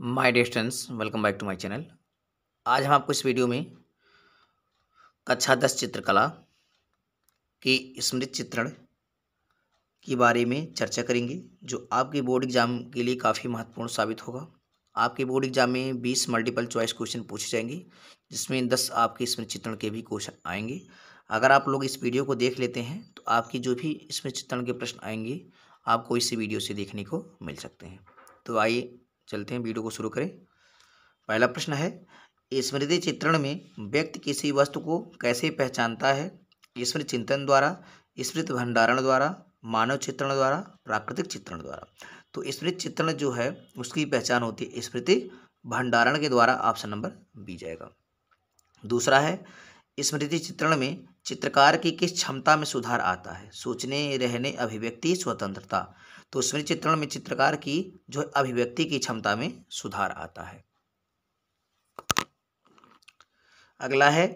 my dear students welcome back to my channel आज हम आपको इस वीडियो में कक्षा दस चित्रकला की स्मृति चित्रण के बारे में चर्चा करेंगे जो आपके बोर्ड एग्जाम के लिए काफ़ी महत्वपूर्ण साबित होगा आपके बोर्ड एग्जाम में बीस मल्टीपल चॉइस क्वेश्चन पूछे जाएंगे जिसमें दस आपके स्मृति चित्रण के भी क्वेश्चन आएंगे अगर आप लोग इस वीडियो को देख लेते हैं तो आपकी जो भी स्मृति चित्रण के प्रश्न आएंगे आपको इसी वीडियो से देखने को मिल सकते हैं तो आइए चलते हैं वीडियो को शुरू करें पहला प्रश्न है स्मृति चित्रण में व्यक्ति किसी वस्तु को कैसे पहचानता है स्मृति चिंतन द्वारा स्मृति भंडारण द्वारा मानव चित्रण द्वारा प्राकृतिक चित्रण द्वारा तो स्मृति चित्रण जो है उसकी पहचान होती है स्मृति भंडारण के द्वारा ऑप्शन नंबर बी जाएगा दूसरा है स्मृति चित्रण में चित्रकार की किस क्षमता में सुधार आता है सोचने रहने अभिव्यक्ति स्वतंत्रता तो स्वर चित्रण में चित्रकार की जो अभिव्यक्ति की क्षमता में सुधार आता है अगला है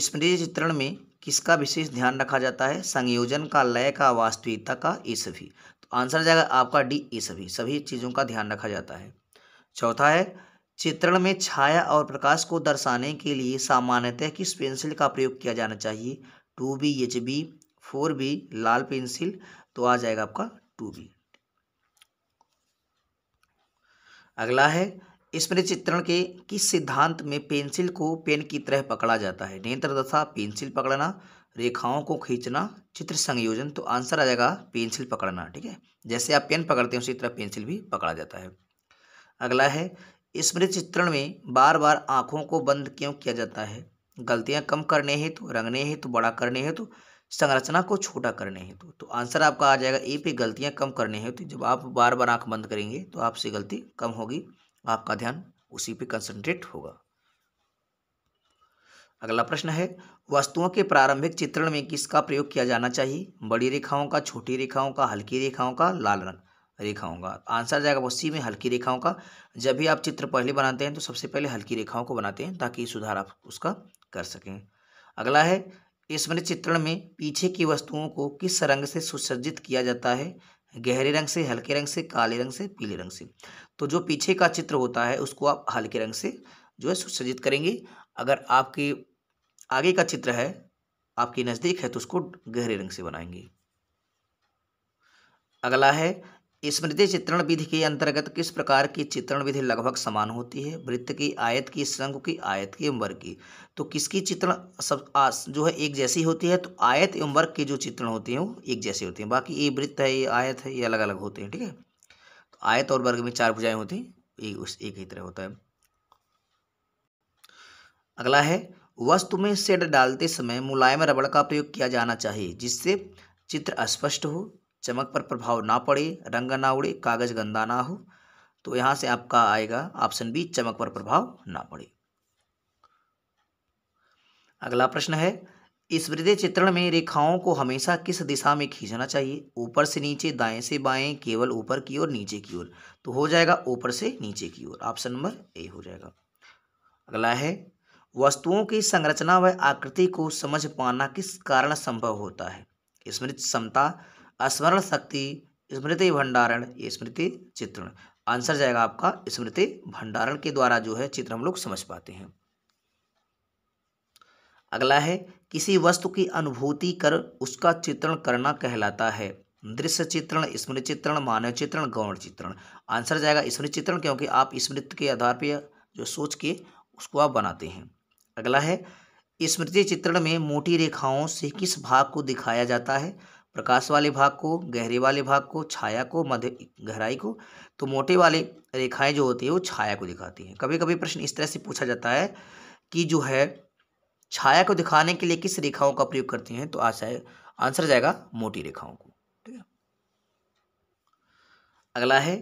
स्मृति चित्रण में किसका विशेष ध्यान रखा जाता है संयोजन का लय का वास्तविकता का ये सभी तो आंसर जाएगा आपका डी ये सभी सभी चीज़ों का ध्यान रखा जाता है चौथा है चित्रण में छाया और प्रकाश को दर्शाने के लिए सामान्यतः किस पेंसिल का प्रयोग किया जाना चाहिए two B H B four B लाल पेंसिल तो आ जाएगा आपका टू बी अगला है स्मृति चित्रण के किस सिद्धांत में पेंसिल को पेन की तरह पकड़ा जाता है नियंत्र दशा पेंसिल पकड़ना रेखाओं को खींचना चित्र संयोजन तो आंसर आ जाएगा पेंसिल पकड़ना ठीक है जैसे आप पेन पकड़ते हैं उसी तरह पेंसिल भी पकड़ा जाता है अगला है स्मृति चित्रण में बार बार आँखों को बंद क्यों किया जाता है गलतियाँ कम करने हेतु तो, रंगने हेतु तो, बड़ा करने हेतु तो, संरचना को छोटा करने हेतु तो, तो आंसर आपका आ जाएगा ए पे गलतियां कम करने हेतु तो जब आप बार बार आंख बंद करेंगे तो आपसे गलती कम होगी आपका ध्यान उसी पे कंसंट्रेट होगा अगला प्रश्न है वस्तुओं के प्रारंभिक चित्रण में किसका प्रयोग किया जाना चाहिए बड़ी रेखाओं का छोटी रेखाओं का हल्की रेखाओं का लाल रंग रेखाओं का आंसर जाएगा उसी सी में हल्की रेखाओं का जब भी आप चित्र पहले बनाते हैं तो सबसे पहले हल्की रेखाओं को बनाते हैं ताकि सुधार आप उसका कर सकें अगला है स्मृति चित्रण में पीछे की वस्तुओं को किस रंग से सुसज्जित किया जाता है गहरे रंग से हल्के रंग से काले रंग से पीले रंग से तो जो पीछे का चित्र होता है उसको आप हल्के रंग से जो है सुसज्जित करेंगे अगर आपके आगे का चित्र है आपके नज़दीक है तो उसको गहरे रंग से बनाएंगे अगला है स्मृति चित्रण विधि के अंतर्गत किस प्रकार की चित्रण विधि लगभग समान होती है वृत्त की आयत की शंकु की आयत की एवं वर्ग की तो किसकी चित्रण सब आस जो है एक जैसी होती है तो आयत एवं वर्ग की जो चित्रण होती हैं वो एक जैसी होती है बाकी ये वृत्त है ये आयत है ये अलग अलग होते हैं ठीक है तो आयत और वर्ग में चार भुजाएं होती हैं ये उस एक ही तरह होता है अगला है वस्तु में शेड डालते समय मुलायम रबड़ का प्रयोग किया जाना चाहिए जिससे चित्र स्पष्ट हो चमक पर प्रभाव ना पड़े रंग ना उड़े कागज़ गंदा ना हो तो यहां से आपका आएगा ऑप्शन बी चमक पर प्रभाव ना पड़े अगला प्रश्न है इस वृद्धि चित्रण में रेखाओं को हमेशा किस दिशा में खींचना चाहिए ऊपर से नीचे दाएं से बाएं केवल ऊपर की ओर नीचे की ओर तो हो जाएगा ऊपर से नीचे की ओर ऑप्शन नंबर ए हो जाएगा अगला है वस्तुओं की संरचना व आकृति को समझ पाना किस कारण संभव होता है स्मृति क्षमता स्मरण शक्ति स्मृति भंडारण ये स्मृति चित्रण आंसर जाएगा आपका स्मृति भंडारण के द्वारा जो है चित्र हम लोग समझ पाते हैं अगला है किसी वस्तु की अनुभूति कर उसका चित्रण करना कहलाता है दृश्य चित्रण स्मृति चित्रण मानव चित्रण गौण चित्रण आंसर जाएगा स्मृति चित्रण क्योंकि आप स्मृति के आधार पर जो सोच के उसको आप बनाते हैं अगला है स्मृति चित्रण में मोटी रेखाओं से किस भाग को दिखाया जाता है प्रकाश वाले भाग को गहरे वाले भाग को छाया को मध्य गहराई को तो मोटे वाले रेखाएं जो होती है वो छाया को दिखाती हैं कभी कभी प्रश्न इस तरह से पूछा जाता है कि जो है छाया को दिखाने के लिए किस रेखाओं का प्रयोग करते हैं तो आशा आंसर जाएगा मोटी रेखाओं को ठीक है अगला है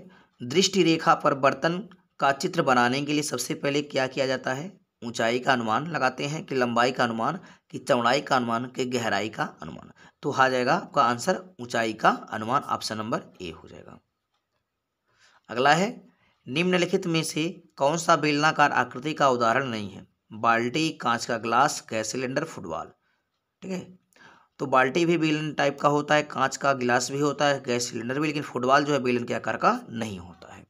दृष्टि रेखा पर बर्तन का चित्र बनाने के लिए सबसे पहले क्या किया जाता है ऊंचाई का अनुमान लगाते हैं कि लंबाई का अनुमान कि चौड़ाई का अनुमान के गहराई का अनुमान तो आ जाएगा आपका आंसर ऊंचाई का अनुमान ऑप्शन नंबर ए हो जाएगा अगला है निम्नलिखित में से कौन सा बेलनाकार आकृति का उदाहरण नहीं है बाल्टी कांच का ग्लास गैस सिलेंडर फुटबॉल ठीक है तो बाल्टी भी बेलन टाइप का होता है कांच का गिलास भी होता है गैस सिलेंडर भी लेकिन फुटबॉल जो है बेलन के आकार का नहीं होता है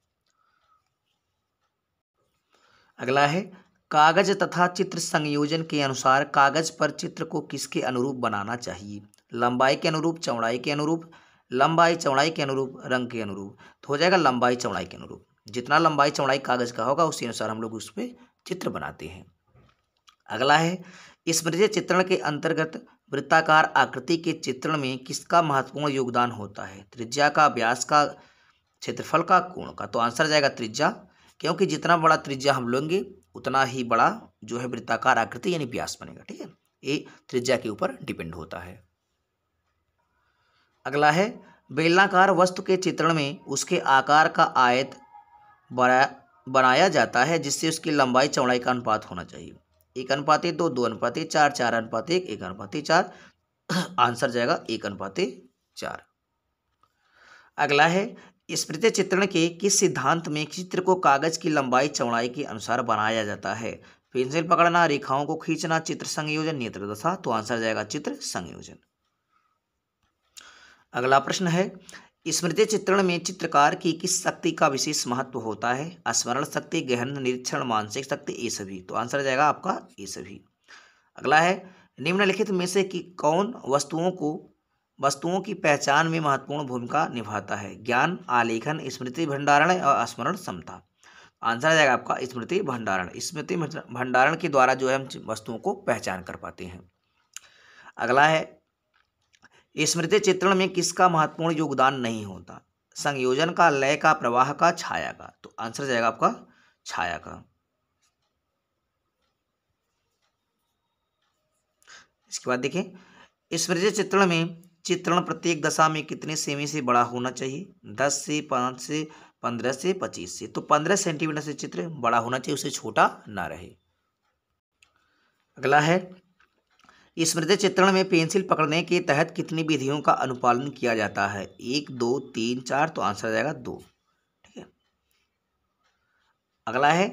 अगला है कागज तथा चित्र संयोजन के अनुसार कागज पर चित्र को किसके अनुरूप बनाना चाहिए लंबाई के अनुरूप चौड़ाई के अनुरूप लंबाई चौड़ाई के अनुरूप रंग के अनुरूप तो हो जाएगा लंबाई चौड़ाई के अनुरूप जितना लंबाई चौड़ाई कागज का होगा उसी अनुसार हम लोग उस पर चित्र बनाते हैं अगला है स्मृति चित्रण के अंतर्गत वृत्ताकार आकृति के चित्रण में किसका महत्वपूर्ण योगदान होता है त्रिज्या का व्यास का क्षेत्रफल का कोण का तो आंसर जाएगा त्रिज्या क्योंकि जितना बड़ा त्रिज्या हम लेंगे उतना ही बड़ा जो है वृत्ताकार आकृति यानी व्यास बनेगा ठीक है ये त्रिज्या के ऊपर डिपेंड होता है अगला है बेलनाकार वस्तु के चित्रण में उसके आकार का आयत बनाया जाता है जिससे उसकी लंबाई चौड़ाई का अनुपात होना चाहिए एक अनुपात दो दो अनुपात चार चार अनुपात एक एक अनुपात चार आंसर जाएगा एक अनुपात चार अगला है स्मृति चित्रण के किस सिद्धांत में चित्र को कागज की लंबाई चौड़ाई के अनुसार बनाया जाता है पेंसिल पकड़ना रेखाओं को खींचना चित्र संयोजन नेत्र दशा तो आंसर जाएगा चित्र संयोजन अगला प्रश्न है स्मृति चित्रण में चित्रकार की किस शक्ति का विशेष महत्व होता है स्मरण शक्ति गहन निरीक्षण मानसिक शक्ति ये सभी तो आंसर जाएगा आपका ये सभी अगला है निम्नलिखित में से कि कौन वस्तुओं को वस्तुओं की पहचान में महत्वपूर्ण भूमिका निभाता है ज्ञान आलेखन स्मृति भंडारण और स्मरण क्षमता आंसर आ जाएगा आपका स्मृति भंडारण स्मृति भंडारण के द्वारा जो है हम वस्तुओं को पहचान कर पाते हैं अगला है स्मृति चित्रण में किसका महत्वपूर्ण योगदान नहीं होता संयोजन का लय का प्रवाह का छाया का तो आंसर जाएगा आपका छाया का इसके बाद देखें स्मृति चित्रण में चित्रण प्रत्येक दशा में कितने सेमी से बड़ा होना चाहिए दस से पाँच से पंद्रह से पच्चीस से तो पंद्रह सेंटीमीटर से चित्र बड़ा होना चाहिए उसे छोटा ना रहे अगला है स्मृति चित्रण में पेंसिल पकड़ने के तहत कितनी विधियों का अनुपालन किया जाता है एक दो तीन चार तो आंसर आ जाएगा दो ठीक है अगला है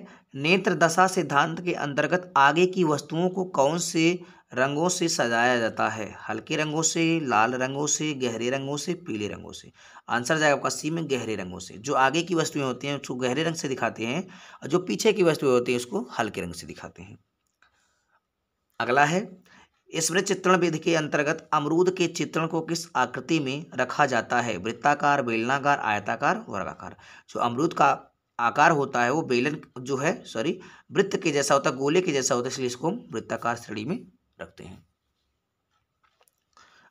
नेत्र दशा सिद्धांत के अंतर्गत आगे की वस्तुओं को कौन से रंगों से सजाया जाता है हल्के रंगों से लाल रंगों से गहरे रंगों से पीले रंगों से आंसर जाएगा आपका सी में गहरे रंगों से जो आगे की वस्तुएं होती हैं उसको गहरे रंग से दिखाते हैं और जो पीछे की वस्तुएं होती हैं उसको हल्के रंग से दिखाते हैं अगला है स्मृत चित्रण विधि के अंतर्गत अमरूद के चित्रण को किस आकृति में रखा जाता है वृत्ताकार बेलनाकार आयताकार वर्गाकार जो अमरूद का आकार होता है वो बेलन जो है सॉरी वृत्त के जैसा होता है गोले के जैसा होता है इसलिए इसको हम वृत्ताकार श्रेणी में रखते हैं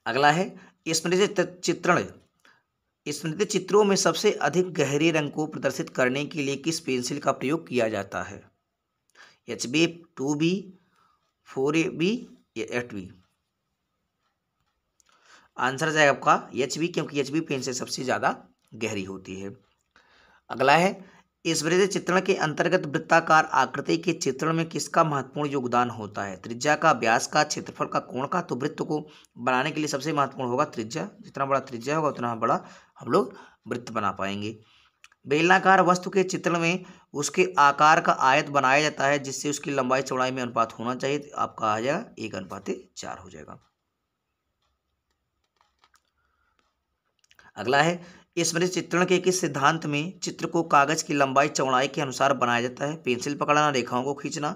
अगला है स्मृति चित्रण स्मृति चित्रों में सबसे अधिक गहरे रंग को प्रदर्शित करने के लिए किस पेंसिल का प्रयोग किया जाता है H B two B four A B या एट बी आंसर जाएगा आपका एच बी क्योंकि एच बी पेंसिल सबसे ज़्यादा गहरी होती है अगला है इस वृद्ध चित्रण के अंतर्गत वृत्ताकार आकृति के चित्रण में किसका महत्वपूर्ण योगदान होता है त्रिज्या का व्यास का क्षेत्रफल का कोण का तो वृत्त को बनाने के लिए सबसे महत्वपूर्ण होगा त्रिज्या जितना बड़ा त्रिज्या होगा उतना बड़ा हम लोग वृत्त बना पाएंगे बेलनाकार वस्तु के चित्रण में उसके आकार का आयत बनाया जाता है जिससे उसकी लंबाई चौड़ाई में अनुपात होना चाहिए तो आपका आ जाएगा एक अनुपात चार हो जाएगा अगला है स्मृति चित्रण के किस सिद्धांत में चित्र को कागज की लंबाई चौड़ाई के अनुसार बनाया जाता है पेंसिल पकड़ना रेखाओं को खींचना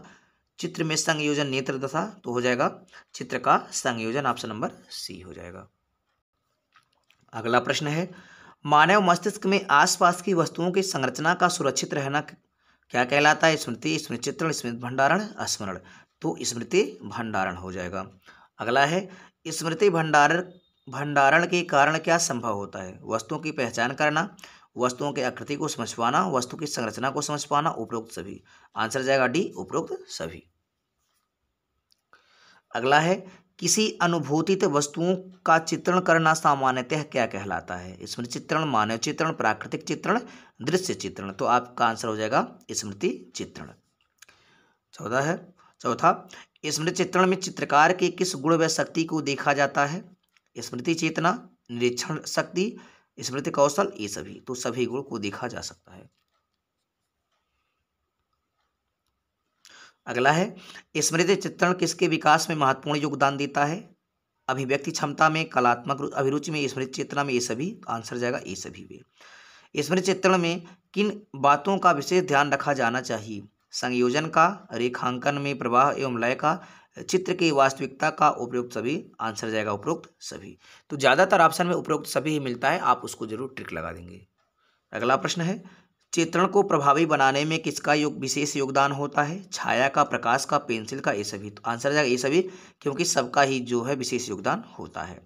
चित्र में संयोजन नेत्र दशा तो हो जाएगा चित्र का संयोजन ऑप्शन नंबर सी हो जाएगा अगला प्रश्न है मानव मस्तिष्क में आसपास की वस्तुओं की संरचना का सुरक्षित रहना क्या कहलाता है स्मृति स्मृति चित्रण स्मृति भंडारण स्मरण तो स्मृति भंडारण हो जाएगा अगला है स्मृति भंडारण भंडारण के कारण क्या संभव होता है वस्तुओं की पहचान करना वस्तुओं के आकृति को समझ पाना वस्तु की संरचना को समझ पाना उपरोक्त सभी आंसर जाएगा डी उपरोक्त सभी अगला है किसी अनुभूतित वस्तुओं का चित्रण करना सामान्यतः क्या कहलाता है स्मृति चित्रण मानव चित्रण प्राकृतिक चित्रण दृश्य चित्रण तो आपका आंसर हो जाएगा स्मृति चित्रण चौदह है चौथा स्मृति चित्रण में चित्रकार के किस गुण व शक्ति को देखा जाता है स्मृति चेतना निरीक्षण शक्ति स्मृति कौशल ये सभी तो सभी गुण को देखा जा सकता है अगला है स्मृति चित्रण किसके विकास में महत्वपूर्ण योगदान देता है अभिव्यक्ति क्षमता में कलात्मक अभिरुचि में स्मृति चेतना में ये सभी तो आंसर जाएगा ये सभी वे स्मृति चित्रण में किन बातों का विशेष ध्यान रखा जाना चाहिए संयोजन का रेखांकन में प्रवाह एवं लय का चित्र की वास्तविकता का उपयुक्त सभी आंसर जाएगा उपयुक्त सभी तो ज़्यादातर ऑप्शन में उपयुक्त सभी ही मिलता है आप उसको जरूर ट्रिक लगा देंगे अगला प्रश्न है चित्रण को प्रभावी बनाने में किसका योग विशेष योगदान होता है छाया का प्रकाश का पेंसिल का ये सभी तो आंसर जाएगा ये सभी क्योंकि सबका ही जो है विशेष योगदान होता है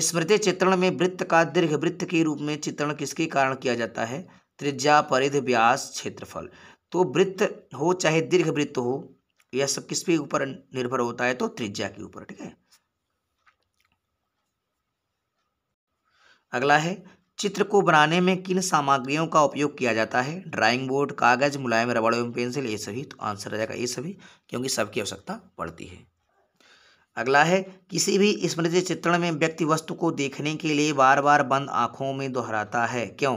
स्मृति चित्रण में वृत्त का दीर्घ वृत्त के रूप में चित्रण किसके कारण किया जाता है त्रिज्या परिध व्यास क्षेत्रफल तो वृत्त हो चाहे दीर्घ वृत्त हो यह सब किस पे ऊपर निर्भर होता है तो त्रिज्या के ऊपर ठीक है अगला है चित्र को बनाने में किन सामग्रियों का उपयोग किया जाता है ड्राइंग बोर्ड कागज मुलायम रबड़ एवं पेंसिल ये सभी तो आंसर आ जाएगा ये सभी क्योंकि सबकी आवश्यकता पड़ती है अगला है किसी भी स्मृति चित्रण में व्यक्ति वस्तु को देखने के लिए बार बार बंद आंखों में दोहराता है क्यों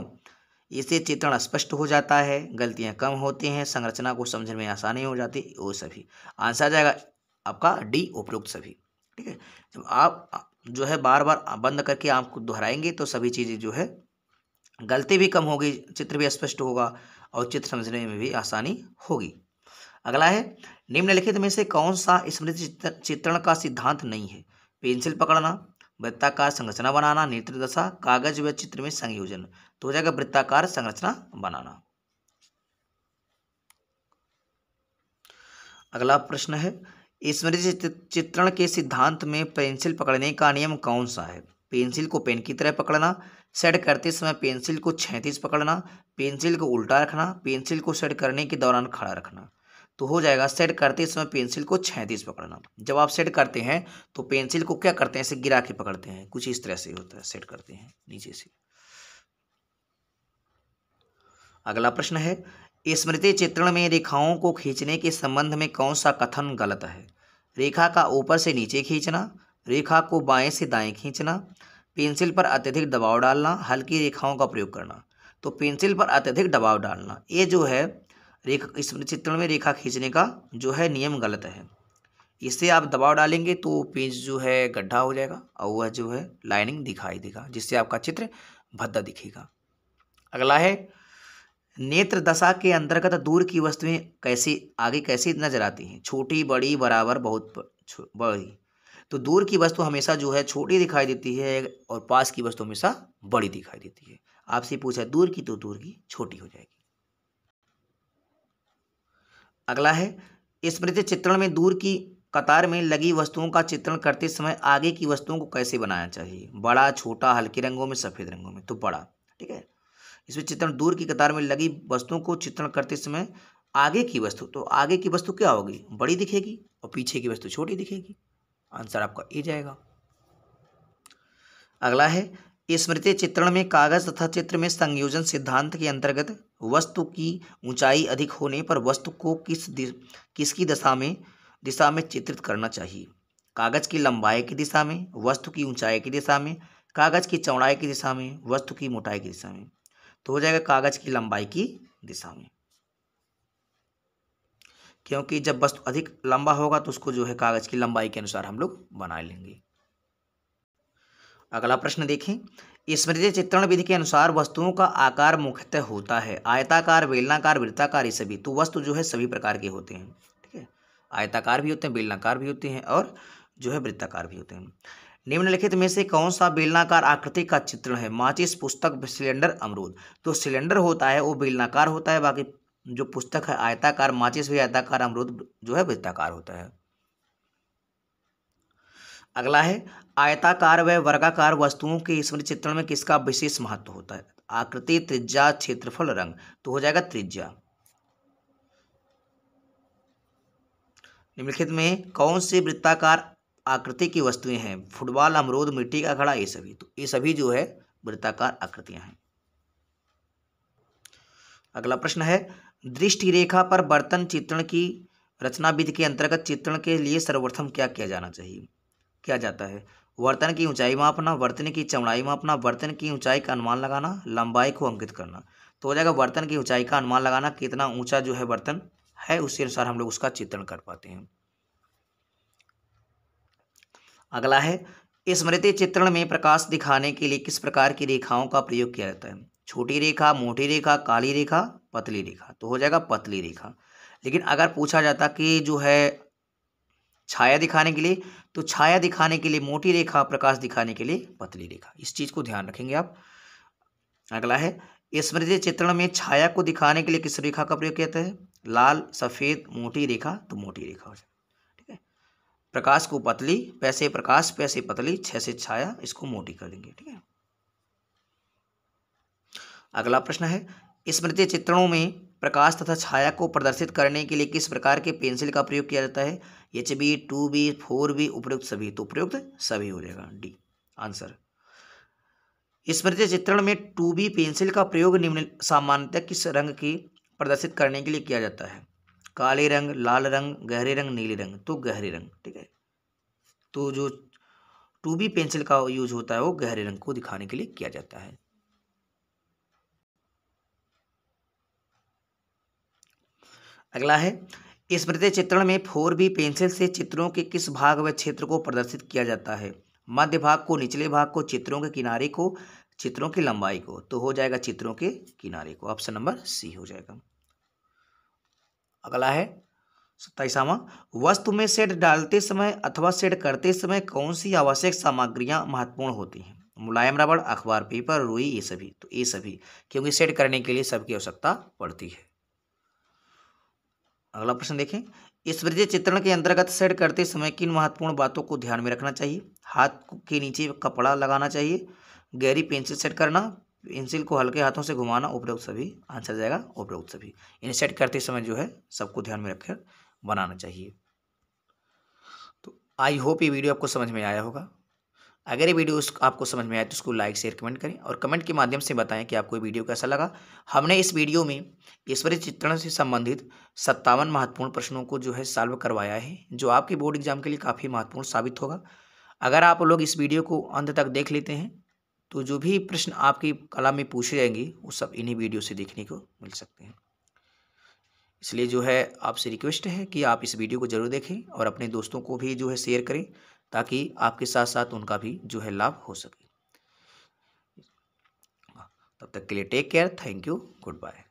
इससे चित्रण स्पष्ट हो जाता है गलतियाँ कम होती हैं संरचना को समझने में आसानी हो जाती वो सभी आंसर आ जाएगा आपका डी उपयुक्त सभी ठीक है जब आप जो है बार बार बंद करके आपको दोहराएंगे तो सभी चीज़ें जो है गलती भी कम होगी चित्र भी स्पष्ट होगा और चित्र समझने में भी आसानी होगी अगला है निम्नलिखित में से कौन सा स्मृति चित्रण का सिद्धांत नहीं है पेंसिल पकड़ना वृत्ताकार संरचना बनाना नेत्र दशा कागज व चित्र में संयोजन तो हो जाएगा वृत्ताकार संरचना बनाना अगला प्रश्न है स्मृति चित्रण के सिद्धांत में पेंसिल पकड़ने का नियम कौन सा है पेंसिल को पेन की तरह पकड़ना सेट करते समय पेंसिल को छैतीस पकड़ना पेंसिल को उल्टा रखना पेंसिल को सेट करने के दौरान खड़ा रखना तो हो जाएगा सेट करते समय पेंसिल को छैतीस पकड़ना जब आप सेट करते हैं तो पेंसिल को क्या करते हैं इसे गिरा के पकड़ते हैं कुछ इस तरह से होता है सेट करते हैं नीचे से अगला प्रश्न है स्मृति चित्रण में रेखाओं को खींचने के संबंध में कौन सा कथन गलत है रेखा का ऊपर से नीचे खींचना रेखा को बाएं से दाएं खींचना पेंसिल पर अत्यधिक दबाव डालना हल्की रेखाओं का प्रयोग करना तो पेंसिल पर अत्यधिक दबाव डालना ये जो है रेखा स्मृति चित्रण में रेखा खींचने का जो है नियम गलत है इससे आप दबाव डालेंगे तो पेंच जो है गड्ढा हो जाएगा और वह जो है लाइनिंग दिखाई देगा जिससे आपका चित्र भद्दा दिखेगा अगला है नेत्र दशा के अंतर्गत दूर की वस्तुएं कैसी आगे कैसी नजर आती हैं छोटी बड़ी बराबर बहुत बड़ी तो दूर की वस्तु हमेशा जो है छोटी दिखाई देती है और पास की वस्तु हमेशा बड़ी दिखाई देती है आपसे पूछा दूर की तो दूर की छोटी हो जाएगी अगला है स्मृति चित्रण में दूर की कतार में लगी वस्तुओं का चित्रण करते समय आगे की वस्तुओं को कैसे बनाना चाहिए बड़ा छोटा हल्के रंगों में सफ़ेद रंगों में तो बड़ा ठीक है इसमें चित्रण दूर की कतार में लगी वस्तुओं को चित्रण करते समय आगे की वस्तु तो आगे की वस्तु क्या होगी बड़ी दिखेगी और पीछे की वस्तु छोटी दिखेगी आंसर आपका ए जाएगा अगला है स्मृति चित्रण में कागज तथा चित्र में संयोजन सिद्धांत के अंतर्गत वस्तु की ऊंचाई अधिक होने पर वस्तु को किस किसकी दशा में दिशा में चित्रित करना चाहिए कागज की लंबाई की दिशा में वस्तु की ऊंचाई की दिशा में कागज की चौड़ाई की दिशा में वस्तु की मोटाई की दिशा में तो हो जाएगा कागज की लंबाई की दिशा में क्योंकि जब वस्तु अधिक लंबा होगा तो उसको जो है कागज की लंबाई के अनुसार हम लोग बना लेंगे अगला प्रश्न देखें स्मृति चित्रण विधि के अनुसार वस्तुओं का आकार मुख्यतः होता है आयताकार बेलनाकार वृत्ताकार ये सभी तो वस्तु जो है सभी प्रकार के होते हैं ठीक है आयताकार भी होते हैं बेलनाकार भी होते हैं और जो है वृत्ताकार भी होते हैं निम्नलिखित में से कौन सा बेलनाकार आकृति का चित्रण है माचिस पुस्तक सिलेंडर अमरूद तो सिलेंडर होता है वो बेलनाकार होता है बाकी जो पुस्तक है आयताकार माचिस भी आयताकार अमरूद जो है वृत्ताकार होता है अगला है आयताकार व वर्गाकार वस्तुओं के स्मृति चित्रण में किसका विशेष महत्व होता है आकृति त्रिज्या क्षेत्रफल रंग तो हो जाएगा त्रिज्या निम्नलिखित में कौन से वृत्ताकार आकृति की वस्तुएं हैं फुटबॉल अमरूद मिट्टी का घड़ा ये सभी तो ये सभी जो है वृत्ताकार आकृतियां हैं अगला प्रश्न है दृष्टि रेखा पर बर्तन चित्रण की रचना विधि के अंतर्गत चित्रण के लिए सर्वप्रथम क्या किया जाना चाहिए क्या जाता है बर्तन की ऊंचाई मापना बर्तन की चौड़ाई मापना बर्तन की ऊंचाई का अनुमान लगाना लंबाई को अंकित करना तो हो जाएगा बर्तन की ऊंचाई का अनुमान लगाना कितना ऊंचा जो है बर्तन है उसके अनुसार हम लोग उसका चित्रण कर पाते हैं अगला है स्मृति चित्रण में प्रकाश दिखाने के लिए किस प्रकार की रेखाओं का प्रयोग किया जाता है छोटी रेखा मोटी रेखा काली रेखा पतली रेखा तो हो जाएगा पतली रेखा लेकिन अगर पूछा जाता कि जो है छाया दिखाने के लिए तो छाया दिखाने के लिए मोटी रेखा प्रकाश दिखाने के लिए पतली रेखा इस चीज़ को ध्यान रखेंगे आप अगला है स्मृति चित्रण में छाया को दिखाने के लिए किस रेखा का प्रयोग किया जाता है लाल सफ़ेद मोटी रेखा तो मोटी रेखा हो जाए प्रकाश को पतली पैसे प्रकाश पैसे पतली छह से छाया इसको मोटी कर देंगे ठीक है अगला प्रश्न है स्मृति चित्रणों में प्रकाश तथा छाया को प्रदर्शित करने के लिए किस प्रकार के पेंसिल का प्रयोग किया जाता है H B two B four B उपयुक्त सभी तो उपयुक्त सभी हो जाएगा डी आंसर स्मृति चित्रण में टू बी पेंसिल का प्रयोग निम्न सामान्यतः किस रंग की प्रदर्शित करने के लिए किया जाता है काले रंग लाल रंग गहरे रंग नीले रंग तो गहरे रंग ठीक है तो जो टू बी पेंसिल का यूज होता है वो गहरे रंग को दिखाने के लिए किया जाता है अगला है स्मृति चित्रण में फोर बी पेंसिल से चित्रों के किस भाग व क्षेत्र को प्रदर्शित किया जाता है मध्य भाग को निचले भाग को चित्रों के किनारे को चित्रों की लंबाई को तो हो जाएगा चित्रों के किनारे को ऑप्शन नंबर सी हो जाएगा अगला है सत्ताईसवा वस्तु में सेट डालते समय अथवा सेट करते समय कौन सी आवश्यक सामग्रियां महत्वपूर्ण होती हैं मुलायम रबड़ अखबार पेपर रुई ये सभी तो ये सभी क्योंकि सेट करने के लिए सबकी आवश्यकता पड़ती है अगला प्रश्न देखें वृद्धि चित्रण के अंतर्गत सेट करते समय किन महत्वपूर्ण बातों को ध्यान में रखना चाहिए हाथ के नीचे कपड़ा लगाना चाहिए गहरी पेंसिल सेट करना पेंसिल को हल्के हाथों से घुमाना उपरोक्त सभी आंसर जाएगा उपरोक्त सभी इनसेट करते समय जो है सबको ध्यान में रखकर बनाना चाहिए तो आई होप ये वीडियो आपको समझ में आया होगा अगर ये वीडियो आपको समझ में आए तो उसको लाइक शेयर कमेंट करें और कमेंट के माध्यम से बताएं कि आपको ये वीडियो कैसा लगा हमने इस वीडियो में ईश्वरीय चित्रण से संबंधित सत्तावन महत्वपूर्ण प्रश्नों को जो है सॉल्व करवाया है जो आपके बोर्ड एग्जाम के लिए काफ़ी महत्वपूर्ण साबित होगा अगर आप लोग इस वीडियो को अंत तक देख लेते हैं तो जो भी प्रश्न आपकी कला में पूछे जाएंगे वो सब इन्हीं वीडियो से देखने को मिल सकते हैं इसलिए जो है आपसे रिक्वेस्ट है कि आप इस वीडियो को ज़रूर देखें और अपने दोस्तों को भी जो है शेयर करें ताकि आपके साथ साथ उनका भी जो है लाभ हो सके तब तक के लिए take care thank you good bye